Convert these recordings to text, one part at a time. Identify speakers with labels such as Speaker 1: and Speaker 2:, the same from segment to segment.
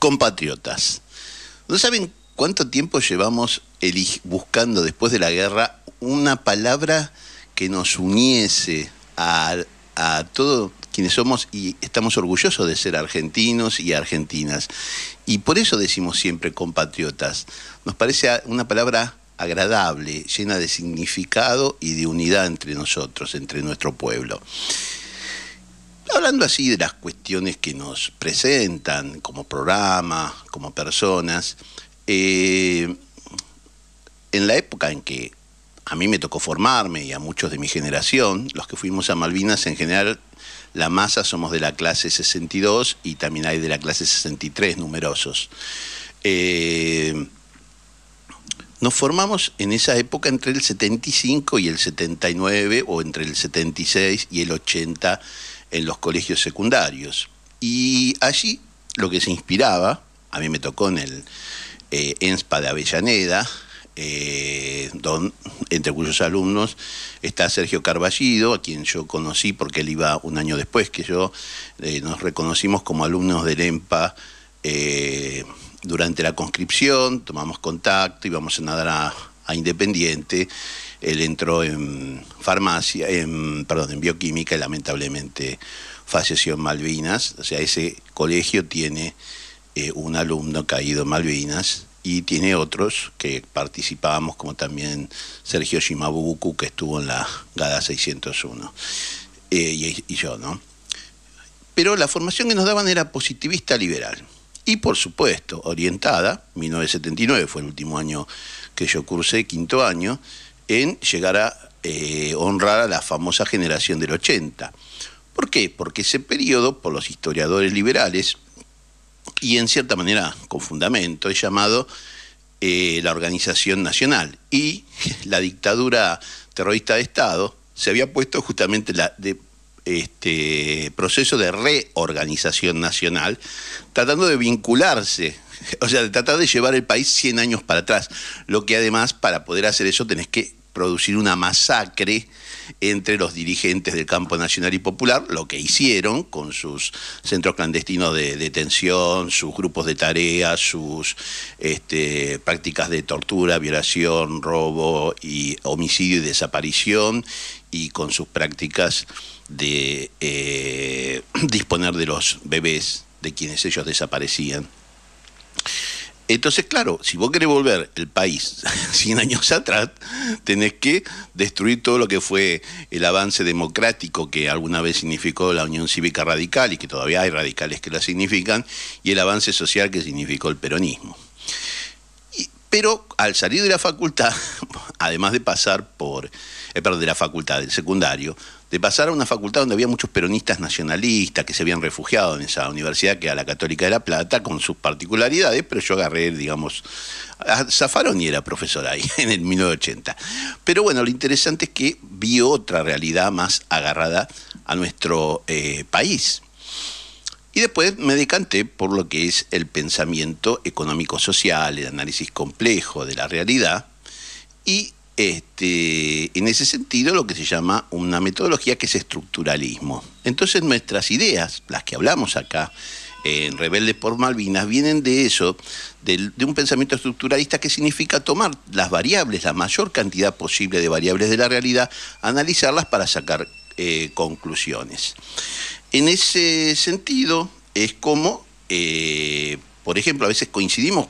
Speaker 1: compatriotas. ¿No saben cuánto tiempo llevamos buscando después de la guerra una palabra que nos uniese a, a todos quienes somos y estamos orgullosos de ser argentinos y argentinas? Y por eso decimos siempre compatriotas. Nos parece una palabra agradable, llena de significado y de unidad entre nosotros, entre nuestro pueblo. Hablando así de las cuestiones que nos presentan como programa, como personas, eh, en la época en que a mí me tocó formarme y a muchos de mi generación, los que fuimos a Malvinas en general, la masa somos de la clase 62 y también hay de la clase 63 numerosos. Eh, nos formamos en esa época entre el 75 y el 79 o entre el 76 y el 80 en los colegios secundarios. Y allí lo que se inspiraba, a mí me tocó en el eh, ENSPA de Avellaneda, eh, entre cuyos alumnos está Sergio Carballido, a quien yo conocí porque él iba un año después que yo, eh, nos reconocimos como alumnos del EMPA durante la conscripción, tomamos contacto, íbamos a nadar a Independiente él entró en farmacia, en, perdón, en bioquímica y lamentablemente falleció en Malvinas. O sea, ese colegio tiene eh, un alumno caído en Malvinas y tiene otros que participábamos, como también Sergio Shimabuku, que estuvo en la GADA 601, eh, y yo, ¿no? Pero la formación que nos daban era positivista liberal. Y por supuesto, orientada, 1979 fue el último año que yo cursé, quinto año, en llegar a eh, honrar a la famosa generación del 80. ¿Por qué? Porque ese periodo, por los historiadores liberales, y en cierta manera con fundamento, es llamado eh, la Organización Nacional. Y la dictadura terrorista de Estado se había puesto justamente la, de, este proceso de reorganización nacional, tratando de vincularse, o sea, de tratar de llevar el país 100 años para atrás, lo que además para poder hacer eso tenés que producir una masacre entre los dirigentes del campo nacional y popular, lo que hicieron con sus centros clandestinos de detención, sus grupos de tareas, sus este, prácticas de tortura, violación, robo y homicidio y desaparición, y con sus prácticas de eh, disponer de los bebés de quienes ellos desaparecían. Entonces, claro, si vos querés volver el país 100 años atrás, tenés que destruir todo lo que fue el avance democrático que alguna vez significó la Unión Cívica Radical y que todavía hay radicales que la significan, y el avance social que significó el peronismo. pero al salir de la facultad, además de pasar por, eh, perdón, de la facultad del secundario, de pasar a una facultad donde había muchos peronistas nacionalistas que se habían refugiado en esa universidad, que era la Católica de La Plata, con sus particularidades, pero yo agarré, digamos, a Zafaroni era profesor ahí, en el 1980. Pero bueno, lo interesante es que vi otra realidad más agarrada a nuestro eh, país. Y después me decanté por lo que es el pensamiento económico-social, el análisis complejo de la realidad, y este, en ese sentido lo que se llama una metodología que es estructuralismo. Entonces nuestras ideas, las que hablamos acá en Rebelde por Malvinas, vienen de eso, de, un pensamiento estructuralista que significa tomar las variables, la mayor cantidad posible de variables de la realidad, analizarlas para sacar eh, conclusiones. En ese sentido es como, eh, por ejemplo, a veces coincidimos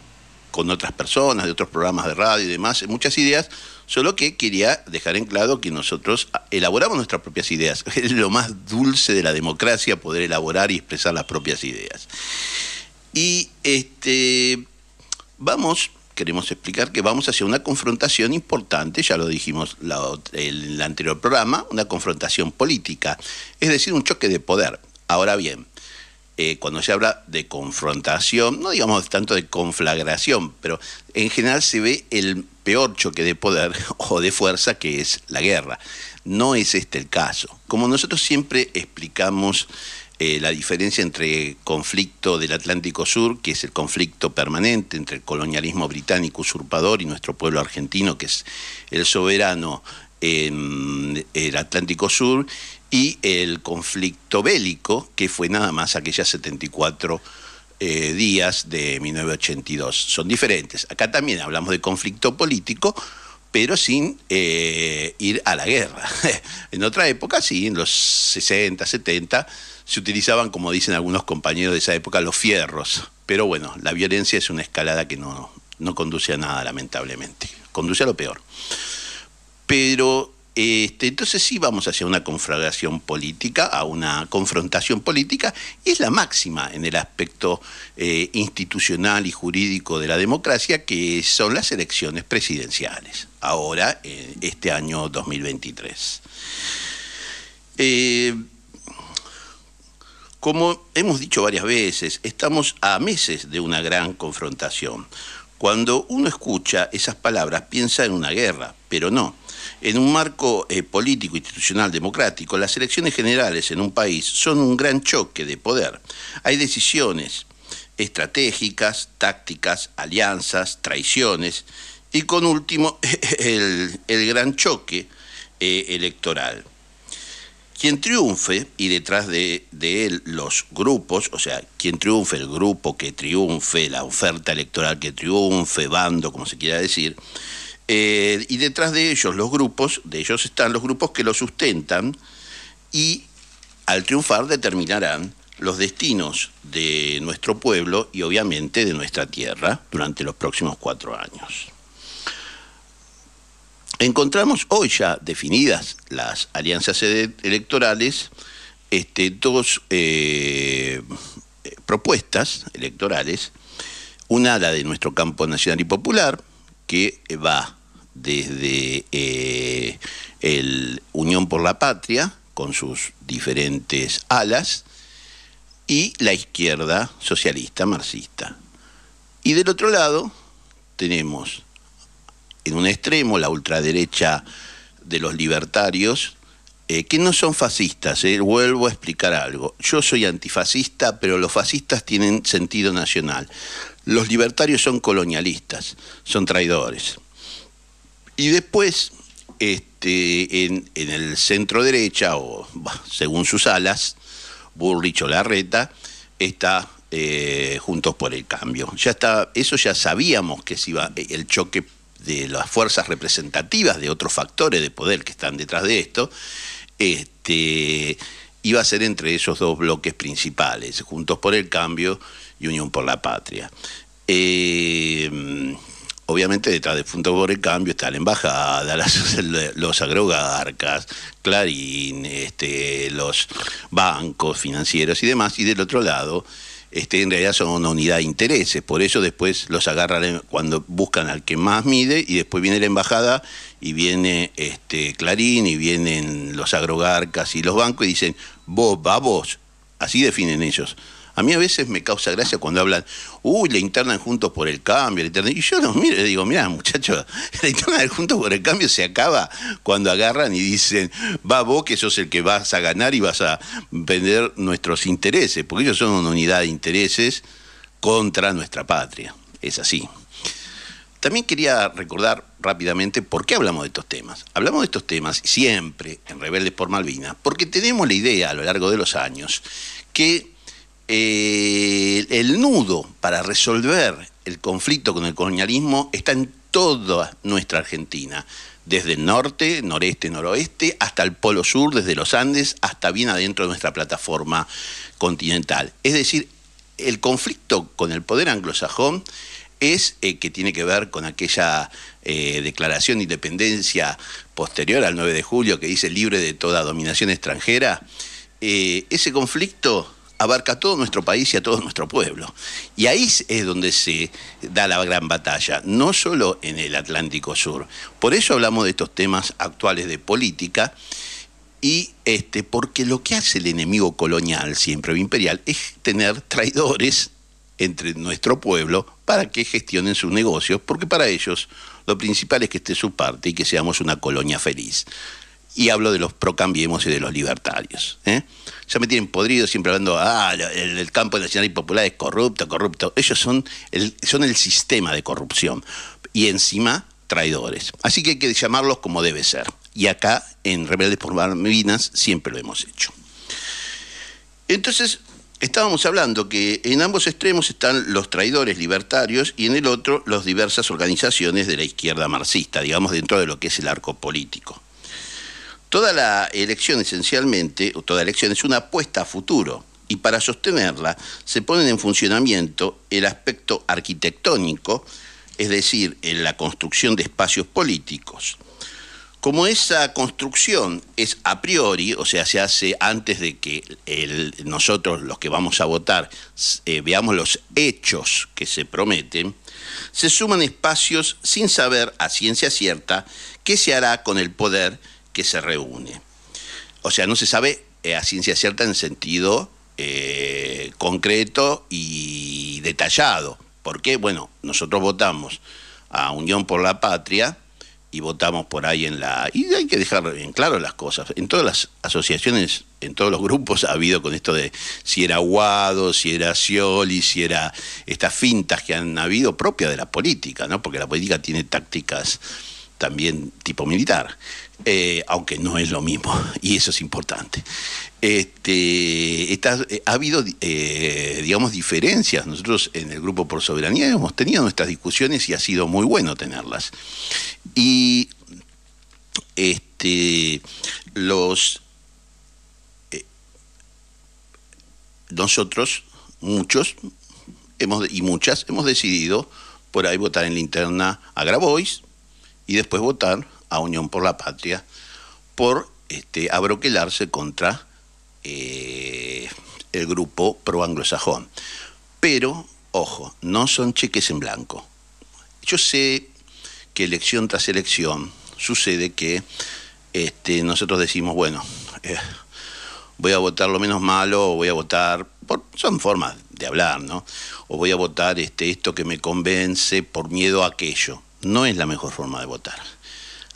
Speaker 1: con otras personas, de otros programas de radio y demás, muchas ideas, solo que quería dejar en claro que nosotros elaboramos nuestras propias ideas. Es lo más dulce de la democracia poder elaborar y expresar las propias ideas. Y este vamos, queremos explicar que vamos hacia una confrontación importante, ya lo dijimos en el anterior programa, una confrontación política, es decir, un choque de poder. Ahora bien, eh, cuando se habla de confrontación, no digamos tanto de conflagración, pero en general se ve el peor choque de poder o de fuerza que es la guerra. No es este el caso. Como nosotros siempre explicamos eh, la diferencia entre conflicto del Atlántico Sur, que es el conflicto permanente entre el colonialismo británico usurpador y nuestro pueblo argentino, que es el soberano en el Atlántico Sur y el conflicto bélico, que fue nada más aquellas 74 eh, días de 1982. Son diferentes. Acá también hablamos de conflicto político, pero sin eh, ir a la guerra. en otra época, sí, en los 60, 70, se utilizaban, como dicen algunos compañeros de esa época, los fierros. Pero bueno, la violencia es una escalada que no, no conduce a nada, lamentablemente. Conduce a lo peor. Pero este, entonces sí vamos hacia una conflagración política, a una confrontación política, y es la máxima en el aspecto eh, institucional y jurídico de la democracia, que son las elecciones presidenciales, ahora, este año 2023. Eh, como hemos dicho varias veces, estamos a meses de una gran confrontación. Cuando uno escucha esas palabras piensa en una guerra, pero no en un marco eh, político institucional democrático, las elecciones generales en un país son un gran choque de poder. Hay decisiones estratégicas, tácticas, alianzas, traiciones y con último el, gran choque eh, electoral. Quien triunfe, y detrás de, él los grupos, o sea, quien triunfe, el grupo que triunfe, la oferta electoral que triunfe, bando, como se quiera decir, eh, y detrás de ellos los grupos, de ellos están los grupos que lo sustentan y al triunfar determinarán los destinos de nuestro pueblo y obviamente de nuestra tierra durante los próximos cuatro años. Encontramos hoy ya definidas las alianzas e- electorales, este, dos eh, propuestas electorales, una la de nuestro campo nacional y popular, que va desde eh, el Unión por la Patria, con sus diferentes alas, y la izquierda socialista marxista. Y del otro lado tenemos en un extremo la ultraderecha de los libertarios, eh, que no son fascistas, eh, vuelvo a explicar algo. Yo soy antifascista, pero los fascistas tienen sentido nacional. Los libertarios son colonialistas, son traidores. Y después, este, en, el centro derecha, o según sus alas, Burrich o Larreta, está eh, Juntos por el Cambio. Ya está, eso ya sabíamos que se iba, eh, el choque de las fuerzas representativas de otros factores de poder que están detrás de esto, este, iba a ser entre esos dos bloques principales, Juntos por el Cambio y Unión por la Patria. Eh, Obviamente detrás de Punto por el Cambio está la embajada, los agrogarcas, Clarín, este, los bancos financieros y demás. Y del otro lado, este, en realidad son una unidad de intereses. Por eso después los agarran cuando buscan al que más mide y después viene la embajada y viene este, Clarín y vienen los agrogarcas y los bancos y dicen, vos, va vos. Así definen ellos. A mí a veces me causa gracia cuando hablan, uy, la internan Juntos por el Cambio, Y yo los miro y digo, mira, muchachos, la interna Juntos por el Cambio se acaba cuando agarran y dicen, va vos que sos el que vas a ganar y vas a vender nuestros intereses, porque ellos son una unidad de intereses contra nuestra patria. Es así. También quería recordar rápidamente por qué hablamos de estos temas. Hablamos de estos temas siempre en Rebeldes por Malvina porque tenemos la idea a lo largo de los años que eh, el nudo para resolver el conflicto con el colonialismo está en toda nuestra Argentina, desde el norte, noreste, noroeste, hasta el polo sur, desde los Andes, hasta bien adentro de nuestra plataforma continental. Es decir, el conflicto con el poder anglosajón es eh, que tiene que ver con aquella eh, declaración de independencia posterior al 9 de julio que dice libre de toda dominación extranjera. ese conflicto abarca a todo nuestro país y a todo nuestro pueblo. Y ahí es donde se da la gran batalla, no solo en el Atlántico Sur. Por eso hablamos de estos temas actuales de política. Y este, porque lo que hace el enemigo colonial, siempre imperial, es tener traidores entre nuestro pueblo para que gestionen sus negocios, porque para ellos lo principal es que esté su parte y que seamos una colonia feliz y hablo de los procambiemos y de los libertarios. ¿eh? Ya me tienen podrido siempre hablando, ah, el, campo nacional y popular es corrupto, corrupto. Ellos son el, son el sistema de corrupción y encima traidores. Así que hay que llamarlos como debe ser. Y acá en Rebeldes por Malvinas siempre lo hemos hecho. Entonces, estábamos hablando que en ambos extremos están los traidores libertarios y en el otro las diversas organizaciones de la izquierda marxista, digamos dentro de lo que es el arco político. Toda la elección esencialmente, o toda elección es una apuesta a futuro y para sostenerla se ponen en funcionamiento el aspecto arquitectónico, es decir, en la construcción de espacios políticos. Como esa construcción es a priori, o sea, se hace antes de que nosotros, los que vamos a votar, eh, veamos los hechos que se prometen, se suman espacios sin saber a ciencia cierta qué se hará con el poder se reúne. O sea, no se sabe eh, a ciencia cierta en sentido eh, concreto y detallado. Porque, bueno, nosotros votamos a Unión por la Patria y votamos por ahí en la... Y hay que dejar bien claro las cosas. En todas las asociaciones, en todos los grupos ha habido con esto de si era Guado, si era Scioli, si era estas fintas que han habido propias de la política, ¿no? Porque la política tiene tácticas también tipo militar. Eh, aunque no es lo mismo, y eso es importante. Este, eh, ha habido, eh, digamos, diferencias. Nosotros en el Grupo por Soberanía hemos tenido nuestras discusiones y ha sido muy bueno tenerlas. Y este, los nosotros, muchos hemos, y muchas, hemos decidido por ahí votar en la interna a Grabois y después votar a Unión por la Patria por este, abroquelarse contra eh, el grupo pro-anglosajón. Pero, ojo, no son cheques en blanco. Yo sé que elección tras elección sucede que este, nosotros decimos, bueno, eh, voy a votar lo menos malo, o voy a votar, por, son formas de hablar, ¿no? O voy a votar este, esto que me convence por miedo a aquello. No es la mejor forma de votar.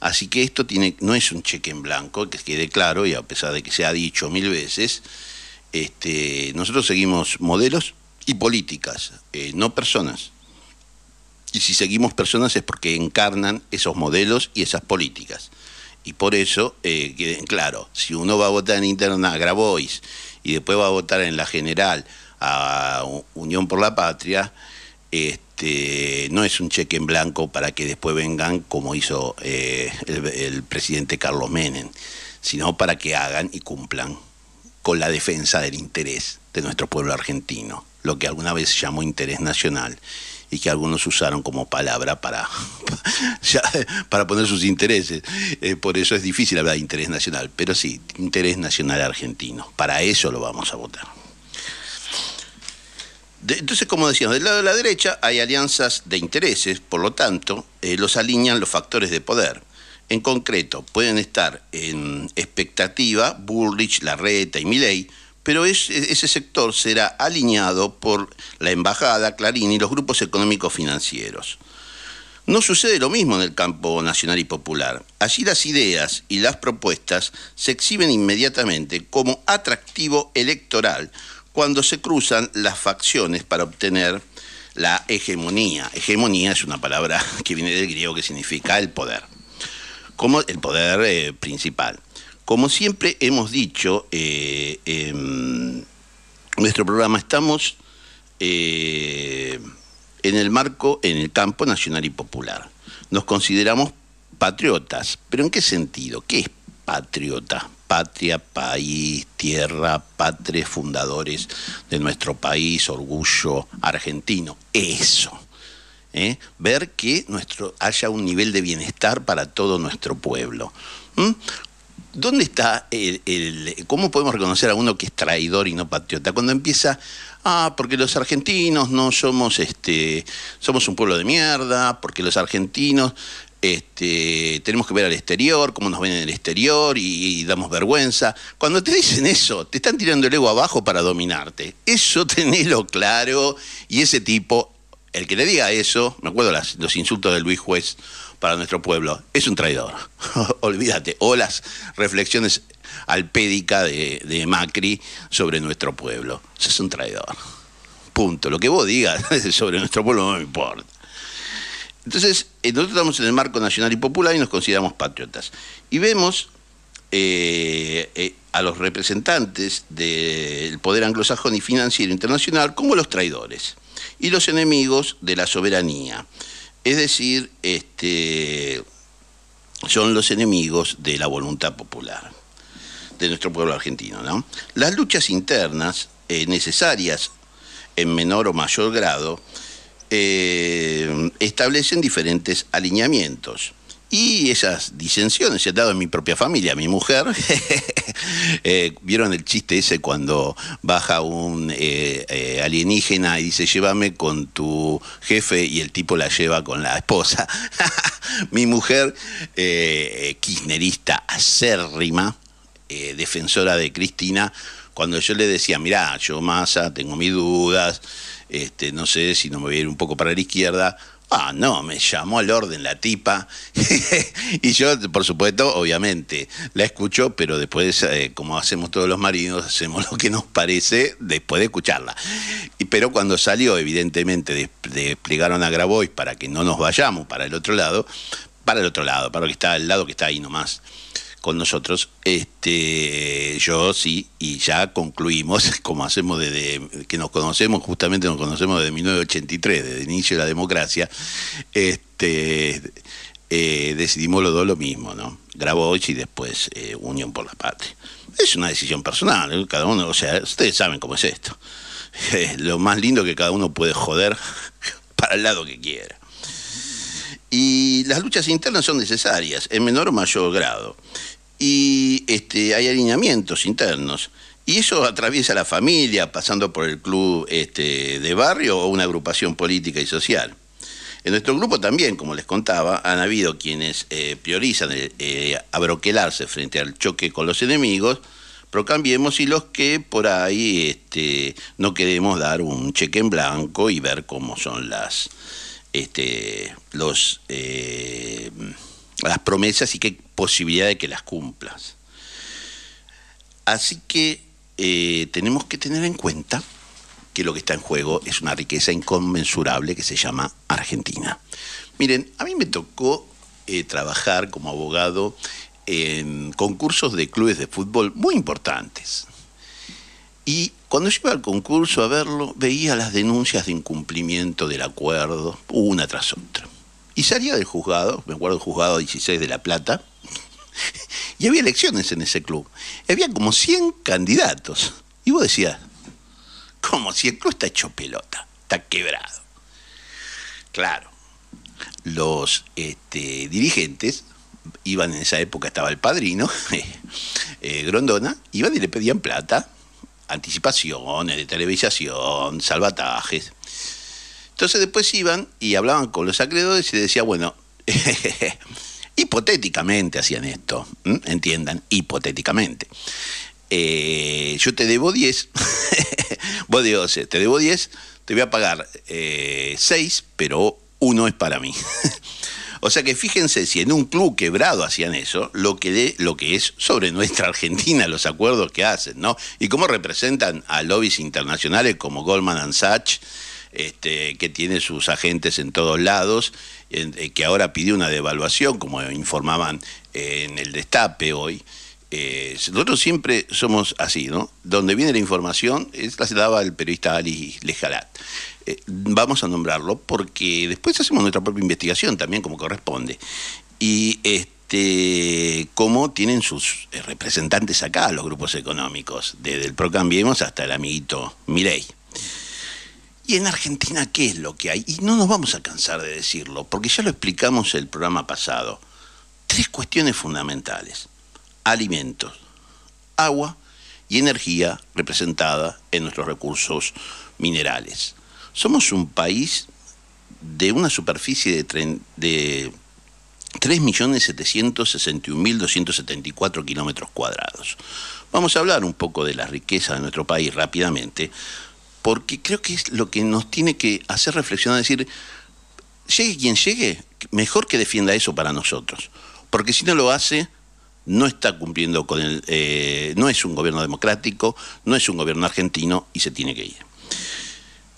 Speaker 1: Así que esto tiene, no es un cheque en blanco, que quede claro, y a pesar de que se ha dicho mil veces, este, nosotros seguimos modelos y políticas, eh, no personas. Y si seguimos personas es porque encarnan esos modelos y esas políticas. Y por eso, eh, queden claro, si uno va a votar en interna a Grabois y después va a votar en la general a Unión por la Patria, este, este, no es un cheque en blanco para que después vengan como hizo eh, el, presidente Carlos Menem, sino para que hagan y cumplan con la defensa del interés de nuestro pueblo argentino, lo que alguna vez se llamó interés nacional y que algunos usaron como palabra para, para poner sus intereses. Eh, por eso es difícil hablar de interés nacional, pero sí, interés nacional argentino. Para eso lo vamos a votar entonces, como decíamos, del lado de la derecha hay alianzas de intereses, por lo tanto, eh, los alinean los factores de poder. En concreto, pueden estar en expectativa la Larreta y Milley, pero ese sector será alineado por la embajada, Clarín y los grupos económicos financieros. No sucede lo mismo en el campo nacional y popular. Allí las ideas y las propuestas se exhiben inmediatamente como atractivo electoral, cuando se cruzan las facciones para obtener la hegemonía. Hegemonía es una palabra que viene del griego que significa el poder, como el poder eh, principal. Como siempre hemos dicho, eh, en nuestro programa estamos eh, en el marco, en el campo nacional y popular. Nos consideramos patriotas, pero ¿en qué sentido? ¿Qué es patriota? patria, país, tierra, padres fundadores de nuestro país, orgullo argentino. Eso. ¿eh? Ver que nuestro, haya un nivel de bienestar para todo nuestro pueblo. ¿Mm? ¿Dónde está el, ¿Cómo podemos reconocer a uno que es traidor y no patriota? Cuando empieza, ah, porque los argentinos no somos, este, somos un pueblo de mierda, porque los argentinos este, tenemos que ver al exterior, cómo nos ven en el exterior y, damos vergüenza. Cuando te dicen eso, te están tirando el ego abajo para dominarte. Eso tenelo claro y ese tipo, el que le diga eso, me acuerdo las, los insultos de Luis Juez para nuestro pueblo, es un traidor. Olvídate. O las reflexiones alpédica de, Macri sobre nuestro pueblo. es un traidor. Punto. Lo que vos digas sobre nuestro pueblo no me importa. Entonces, eh, nosotros estamos en el marco nacional y popular y nos consideramos patriotas. Y vemos eh, eh, a los representantes del poder anglosajón y financiero internacional como los traidores y los enemigos de la soberanía. Es decir, este, son los enemigos de la voluntad popular, de nuestro pueblo argentino. ¿no? Las luchas internas necesarias en menor o mayor grado eh, establecen diferentes alineamientos. Y esas disensiones se han dado en mi propia familia. Mi mujer, eh, ¿vieron el chiste ese cuando baja un eh, alienígena y dice, llévame con tu jefe y el tipo la lleva con la esposa? mi mujer, kirchnerista acérrima, defensora de Cristina, cuando yo le decía, mirá, yo massa, tengo mis dudas, este, no sé si no me voy a ir un poco para la izquierda, Ah, no, me llamó al orden la tipa. y yo, por supuesto, obviamente, la escucho, pero después, eh, como hacemos todos los marinos, hacemos lo que nos parece después de escucharla. Y, pero cuando salió, evidentemente, desplegaron a Grabois para que no nos vayamos para el otro lado, para el otro lado, para el que está al lado que está ahí nomás con nosotros. Este, yo sí, y ya concluimos, como hacemos desde que nos conocemos, justamente nos conocemos desde 1983, desde el inicio de la democracia, este, eh, decidimos los dos lo mismo, ¿no? hoy y después eh, Unión por la Patria. Es una decisión personal, ¿eh? cada uno, o sea, ustedes saben cómo es esto. lo más lindo que cada uno puede joder para el lado que quiera. Y las luchas internas son necesarias, en menor o mayor grado y este, hay alineamientos internos. Y eso atraviesa la familia, pasando por el club este, de barrio o una agrupación política y social. En nuestro grupo también, como les contaba, han habido quienes eh, priorizan eh, eh, abroquelarse frente al choque con los enemigos, pero cambiemos y los que por ahí este, no queremos dar un cheque en blanco y ver cómo son las, este, los las promesas y qué posibilidad de que las cumplas. Así que eh, tenemos que tener en cuenta que lo que está en juego es una riqueza inconmensurable que se llama Argentina. Miren, a mí me tocó eh, trabajar como abogado en concursos de clubes de fútbol muy importantes. Y cuando yo iba al concurso a verlo, veía las denuncias de incumplimiento del acuerdo, una tras otra. Y salía del juzgado, me acuerdo del juzgado 16 de La Plata, y había elecciones en ese club. Había como 100 candidatos. Y vos decías, como si el club está hecho pelota, está quebrado. Claro, los este, dirigentes iban en esa época, estaba el padrino, eh, eh, Grondona, iban y le pedían plata, anticipaciones de televisación, salvatajes. Entonces después iban y hablaban con los acreedores y decía, bueno, hipotéticamente hacían esto, entiendan, hipotéticamente. Eh, yo te debo 10, vos te debo 10, te voy a pagar 6, eh, pero uno es para mí. o sea que fíjense, si en un club quebrado hacían eso, lo que, lo que es sobre nuestra Argentina, los acuerdos que hacen, ¿no? Y cómo representan a lobbies internacionales como Goldman Sachs este, que tiene sus agentes en todos lados, eh, que ahora pidió una devaluación, como informaban eh, en el Destape hoy. Eh, nosotros siempre somos así, ¿no? Donde viene la información, es la se daba el periodista Ali Lejalat. vamos a nombrarlo porque después hacemos nuestra propia investigación también como corresponde. Y este, cómo tienen sus representantes acá, los grupos económicos, desde el Procambiemos hasta el amiguito Mirei. ¿Y en Argentina qué es lo que hay? Y no nos vamos a cansar de decirlo, porque ya lo explicamos el programa pasado. Tres cuestiones fundamentales. Alimentos, agua y energía representada en nuestros recursos minerales. Somos un país de una superficie de, de 3.761.274 kilómetros cuadrados. Vamos a hablar un poco de la riqueza de nuestro país rápidamente, porque creo que es lo que nos tiene que hacer reflexionar, decir, llegue quien llegue, mejor que defienda eso para nosotros, porque si no lo hace, no está cumpliendo con el, eh, no es un gobierno democrático, no es un gobierno argentino y se tiene que ir.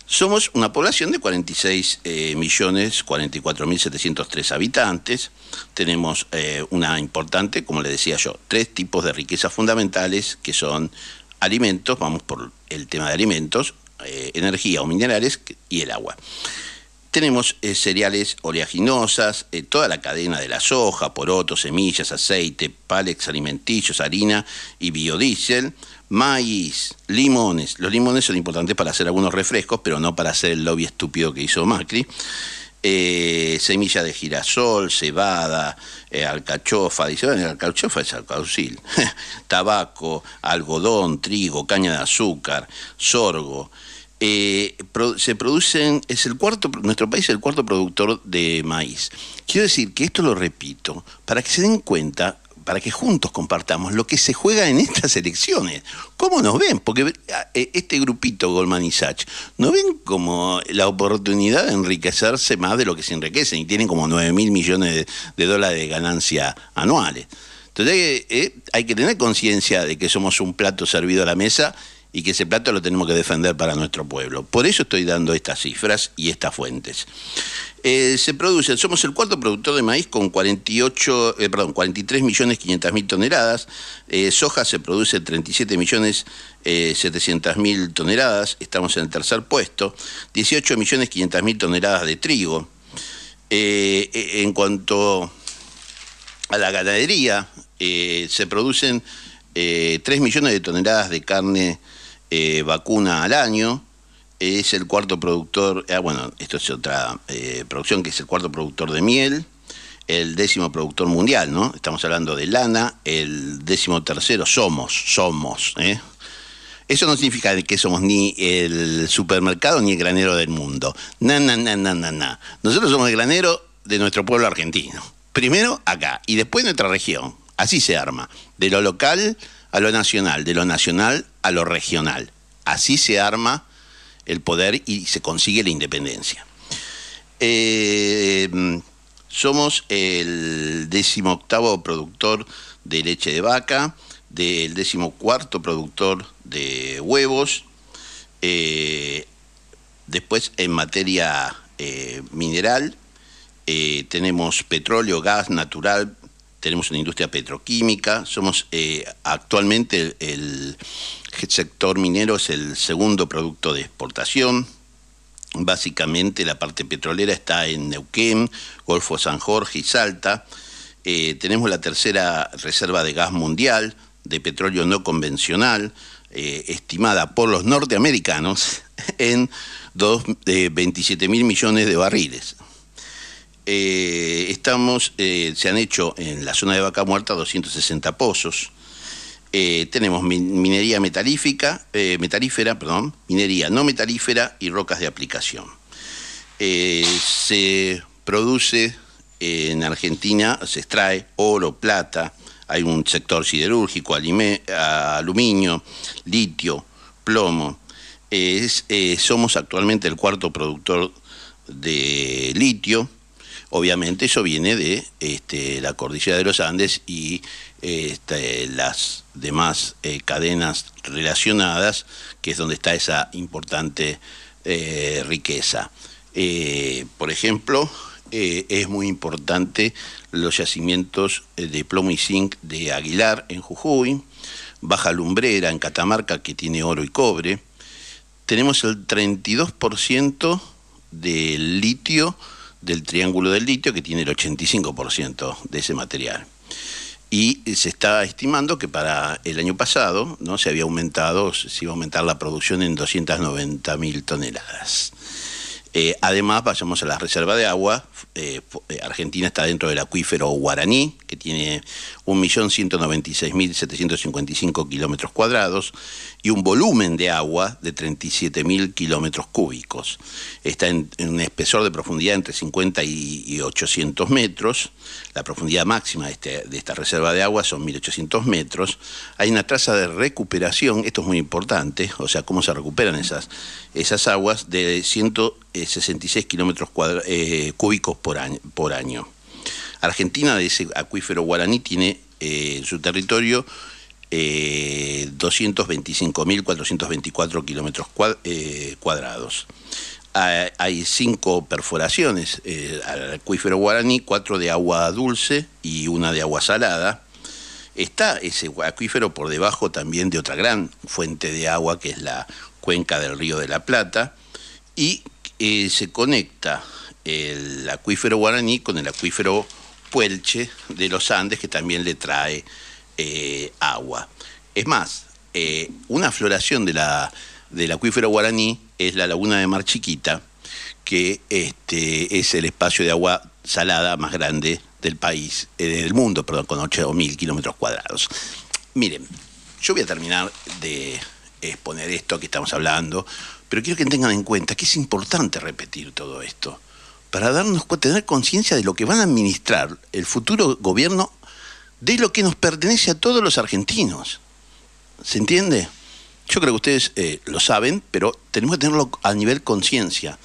Speaker 1: Somos una población de 46 eh, millones 44.703 habitantes. Tenemos eh, una importante, como le decía yo, tres tipos de riquezas fundamentales que son alimentos, vamos por el tema de alimentos, eh, energía o minerales y el agua. Tenemos eh, cereales oleaginosas, eh, toda la cadena de la soja, porotos, semillas, aceite, palex alimenticios, harina y biodiesel, maíz, limones. Los limones son importantes para hacer algunos refrescos, pero no para hacer el lobby estúpido que hizo Macri. semilla de girasol, cebada, alcachofa, dice, bueno, alcachofa es alcaucil, tabaco, algodón, trigo, caña de azúcar, sorgo, eh, se producen, es el cuarto, nuestro país es el cuarto productor de maíz. Quiero decir que esto lo repito para que se den cuenta, para que juntos compartamos lo que se juega en estas elecciones. ¿Cómo nos ven? Porque ah, eh, este grupito Goldman y Sachs, ¿no ven como la oportunidad de enriquecerse más de lo que se enriquecen? Y tienen como 9 mil millones de, dólares de ganancia anuales. Entonces eh, hay que tener conciencia de que somos un plato servido a la mesa y que ese plato lo tenemos que defender para nuestro pueblo. Por eso estoy dando estas cifras y estas fuentes. Eh, se producen, somos el cuarto productor de maíz con 48, eh, millones toneladas, eh, soja se produce 37 millones toneladas, estamos en el tercer puesto, 18 millones toneladas de trigo. en cuanto a la ganadería, se producen 3 millones de toneladas de carne eh, vacuna al año. Es el cuarto productor, ah, bueno, esto es otra eh, producción que es el cuarto productor de miel, el décimo productor mundial, ¿no? Estamos hablando de lana, el décimo tercero somos, somos, ¿eh? Eso no significa que somos ni el supermercado ni el granero del mundo. Na, na, na, na, na, Nosotros somos el granero de nuestro pueblo argentino. Primero acá y después nuestra región. Así se arma. De lo local a lo nacional, de lo nacional a lo regional. Así se arma el poder y se consigue la independencia. Eh, somos el decimoctavo productor de leche de vaca, del decimocuarto productor de huevos. Eh, después, en materia eh, mineral, tenemos petróleo, gas natural, tenemos una industria petroquímica, somos eh, actualmente el, sector minero es el segundo producto de exportación. Básicamente la parte petrolera está en Neuquén, Golfo San Jorge y Salta. Eh, tenemos la tercera reserva de gas mundial, de petróleo no convencional, eh, estimada por los norteamericanos en 27 mil millones de barriles. Eh, estamos, eh, se han hecho en la zona de Vaca Muerta 260 pozos. Eh, tenemos minería metalífica, metalífera, perdón, minería no metalífera y rocas de aplicación. se produce en Argentina, se extrae oro, plata, hay un sector siderúrgico, aluminio, litio, plomo. somos actualmente el cuarto productor de litio Obviamente eso viene de este, la cordillera de los Andes y este, las demás eh, cadenas relacionadas, que es donde está esa importante eh, riqueza. Eh, por ejemplo, es muy importante los yacimientos de plomo y zinc de Aguilar en Jujuy, Baja Lumbrera en Catamarca, que tiene oro y cobre. Tenemos el 32% del litio del triángulo del litio, que tiene el 85% de ese material. Y se está estimando que para el año pasado ¿no? se había aumentado, se iba a aumentar la producción en 290.000 toneladas. Eh, además, pasamos a la reserva de agua, eh, eh, Argentina está dentro del acuífero guaraní, que tiene 1.196.755 kilómetros cuadrados y un volumen de agua de 37.000 kilómetros cúbicos. Está en, un espesor de profundidad entre 50 y, 800 metros. La profundidad máxima este, de, esta reserva de agua son 1.800 metros. Hay una traza de recuperación, esto es muy importante, o sea, cómo se recuperan esas, esas aguas, de 166 eh, kilómetros cúbicos por año. Argentina, de ese acuífero guaraní, tiene eh, en su territorio 225.424 eh, kilómetros eh, cuadrados. Ah, hay cinco perforaciones al acuífero guaraní, cuatro de agua dulce y una de agua salada. Está ese acuífero por debajo también de otra gran fuente de agua que es la cuenca del río de la Plata y se conecta el acuífero guaraní con el acuífero puelche de los Andes, que también le trae eh, agua. Es más, eh, una floración de la, del acuífero guaraní es la laguna de Mar Chiquita, que este, es el espacio de agua salada más grande del país, eh, del mundo, perdón, con 8.000 kilómetros cuadrados. Miren, yo voy a terminar de exponer esto que estamos hablando, pero quiero que tengan en cuenta que es importante repetir todo esto para darnos tener conciencia de lo que van a administrar el futuro gobierno de lo que nos pertenece a todos los argentinos. ¿Se entiende? Yo creo que ustedes eh, lo saben, pero tenemos que tenerlo a nivel conciencia,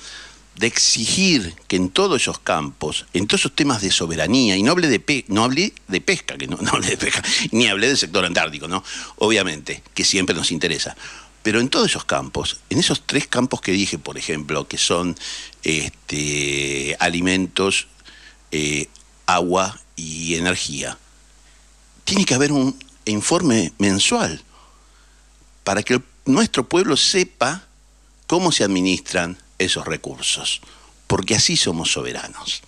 Speaker 1: de exigir que en todos esos campos, en todos esos temas de soberanía, y no hable de, pe no hable de pesca, que no, no pesca, ni hable del sector antártico, ¿no? Obviamente, que siempre nos interesa, pero en todos esos campos, en esos tres campos que dije, por ejemplo, que son este, alimentos, eh, agua y energía, tiene que haber un informe mensual para que nuestro pueblo sepa cómo se administran esos recursos, porque así somos soberanos.